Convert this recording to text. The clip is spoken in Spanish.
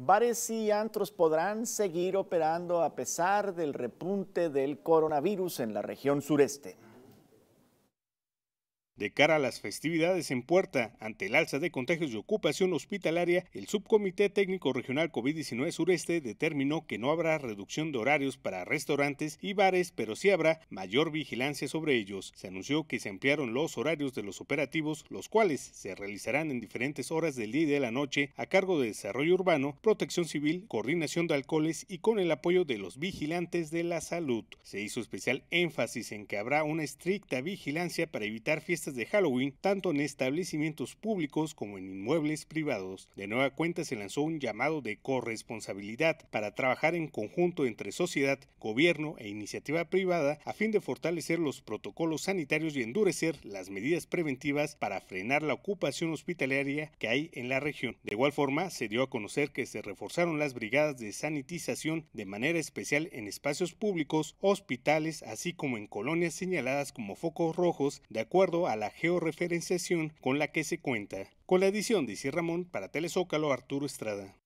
bares y antros podrán seguir operando a pesar del repunte del coronavirus en la región sureste. De cara a las festividades en puerta, ante el alza de contagios y ocupación hospitalaria, el Subcomité Técnico Regional COVID-19 Sureste determinó que no habrá reducción de horarios para restaurantes y bares, pero sí habrá mayor vigilancia sobre ellos. Se anunció que se ampliaron los horarios de los operativos, los cuales se realizarán en diferentes horas del día y de la noche a cargo de Desarrollo Urbano, Protección Civil, Coordinación de Alcoholes y con el apoyo de los vigilantes de la salud. Se hizo especial énfasis en que habrá una estricta vigilancia para evitar fiestas de Halloween, tanto en establecimientos públicos como en inmuebles privados. De nueva cuenta se lanzó un llamado de corresponsabilidad para trabajar en conjunto entre sociedad, gobierno e iniciativa privada a fin de fortalecer los protocolos sanitarios y endurecer las medidas preventivas para frenar la ocupación hospitalaria que hay en la región. De igual forma, se dio a conocer que se reforzaron las brigadas de sanitización de manera especial en espacios públicos, hospitales, así como en colonias señaladas como focos rojos, de acuerdo a la georreferenciación con la que se cuenta. Con la edición de si Ramón para Telezócalo Arturo Estrada.